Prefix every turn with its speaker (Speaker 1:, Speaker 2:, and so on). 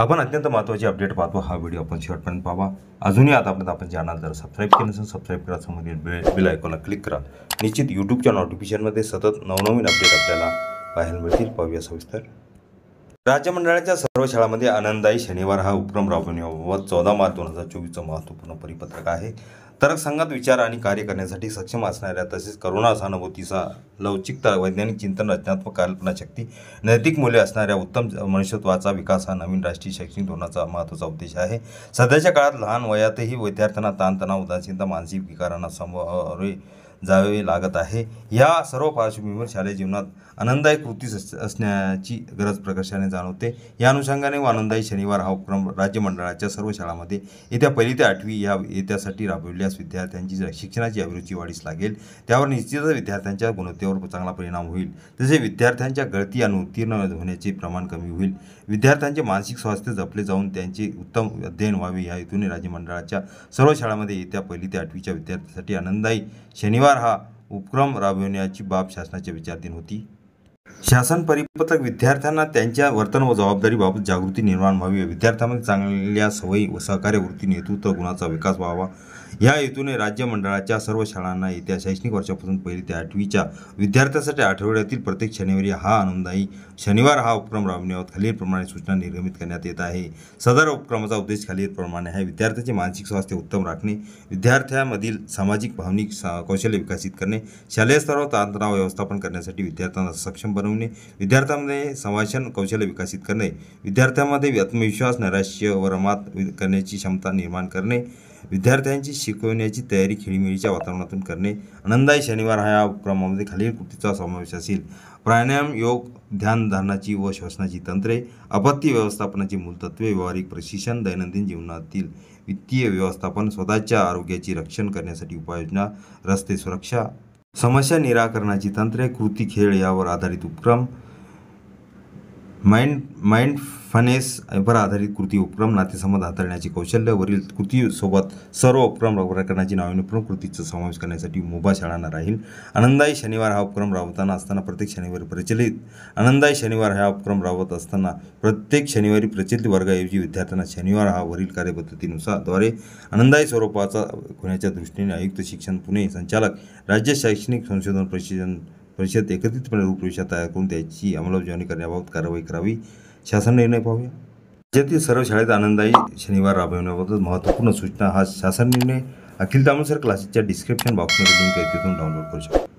Speaker 1: आपण अत्यंत महत्त्वाची अपडेट पाहतो हा व्हिडिओ आपण शेवटपर्यंत पाहा अजूनही आतापर्यंत आपण चॅनल जर सबस्क्राईब केलं असेल सबस्क्राईब करा समोर बेल आयकॉनला क्लिक करा निश्चित यूट्यूबच्या नोटिफिकेशनमध्ये सतत नवनवीन अपडेट आपल्याला पाहायला मिळतील पाहूया सविस्तर राज्य मंडळाच्या सर्व शाळांमध्ये आनंददायी शनिवार हा उपक्रम व चौदा मार्च दोन हजार चोवीसचं महत्त्वपूर्ण परिपत्रक आहे तर संघात विचार आणि कार्य करण्यासाठी सक्षम असणाऱ्या तसेच करुणा सहानुभूतीचा लवचिकता वैज्ञानिक चिंतन रचनात्मक कल्पनाशक्ती नैतिक मूल्य असणाऱ्या उत्तम मनुष्यत्वाचा विकास हा नवीन राष्ट्रीय शैक्षणिक धोरणाचा महत्त्वाचा उद्देश आहे सध्याच्या काळात लहान वयातही विद्यार्थ्यांना ताणतणाव उदासीनता मानसिक विकारांना समोर जावे लागत आहे या सर्व पार्श्वभूमीवर शालेय जीवनात आनंददायी कृती असण्याची गरज प्रकर्षाने जाणवते या अनुषंगाने व आनंददायी शनिवार हा उपक्रम राज्य मंडळाच्या सर्व शाळांमध्ये येत्या पहिली ते आठवी या येत्यासाठी राबविल्यास विद्यार्थ्यांची शिक्षणाची अभिरुची वाढीस लागेल त्यावर निश्चितच विद्यार्थ्यांच्या गुणवत्तेवर चांगला परिणाम होईल तसे विद्यार्थ्यांच्या गळती आणि उत्तीर्ण होण्याचे प्रमाण कमी होईल विद्यार्थ्यांचे मानसिक स्वास्थ्य जपले जाऊन त्यांचे उत्तम अध्ययन व्हावे या हेतूने राज्य मंडळाच्या सर्व शाळांमध्ये येत्या पहिली ते आठवीच्या विद्यार्थ्यांसाठी आनंददायी शनिवार हा उपक्रम राबविण्याची बाब शासनाच्या विचारधीन होती शासन परिपत्रक विद्यार्थ्यांना त्यांच्या वर्तन व जबाबदारीबाबत जागृती निर्माण व्हावी विद्यार्थ्यांमध्ये चांगल्या सवयी व सहकार्य वृत्ती नेतृत्व गुणाचा विकास व्हावा या हेतूने राज्य मंडळाच्या सर्व शाळांना येत्या शैक्षणिक वर्षापासून पहिली ते आठवीच्या विद्यार्थ्यांसाठी आठवड्यातील प्रत्येक शनिवारी हा आनंददायी शनिवार हा उपक्रम राबविण्यावर खालीलप्रमाणे सूचना निर्गमित करण्यात येत आहे सदर उपक्रमाचा उद्देश खालीलप्रमाणे आहे विद्यार्थ्यांचे मानसिक स्वास्थ्य उत्तम राखणे विद्यार्थ्यांमधील सामाजिक भावनिक सा कौशल्य विकसित करणे शालेय स्तरावर ताणतणाव व्यवस्थापन करण्यासाठी विद्यार्थ्यांना सक्षम बनवणे विद्यार्थ्यांमध्ये संभाषण कौशल्य विकसित करणे विद्यार्थ्यांमध्ये आत्मविश्वास नैराश्य व रमात करण्याची क्षमता निर्माण करणे विद्यार्थ्यांची शिकवण्याची तयारी खेळीमेळीच्या वातावरणातून करणे आनंदाय शनिवार हा या उपक्रमामध्ये खालील कृतीचा समावेश असेल प्राणायाम योग ध्यानधारणाची व श्वसनाची तंत्रे आपत्ती व्यवस्थापनाची मूलतत्वे व्यावहारिक प्रशिक्षण दैनंदिन जीवनातील वित्तीय व्यवस्थापन स्वतःच्या आरोग्याचे रक्षण करण्यासाठी उपाययोजना रस्ते सुरक्षा समस्या निराकरणाची तंत्रे कृती खेळ यावर आधारित उपक्रम माइंड माइंड फनेस वर आधारित कृती उपक्रम नातेसंबंध हाताळण्याचे कौशल्यावरील कृतीसोबत सर्व उपक्रम करण्याची नाविन्यपूर्ण कृतीचा समावेश करण्यासाठी मुभा शाळांना राहील आनंदाई शनिवार हा उपक्रम राबवताना असताना प्रत्येक शनिवारी प्रचलित आनंदाई शनिवार हा उपक्रम राबवत असताना प्रत्येक शनिवारी प्रचलित वर्गाऐवजी विद्यार्थ्यांना शनिवार हा वरील कार्यपद्धतीनुसार द्वारे आनंदायी स्वरूपाचा होण्याच्या दृष्टीने आयुक्त शिक्षण पुणे संचालक राज्य शैक्षणिक संशोधन प्रशिक्षण परिषद एकत्रितपणे रूपरेषा तयार करून त्याची अंमलबजावणी करण्याबाबत कारवाई करावी शासन निर्णय पाहूया राज्यातील सर्व शाळेत आनंददायी शनिवार राबविण्याबद्दल महत्त्वपूर्ण सूचना हा शासन निर्णय अखिल दामोसर क्लासेसच्या डिस्क्रिप्शन बॉक्समध्ये लिंक आहे तिथून डाउनलोड करू शकतो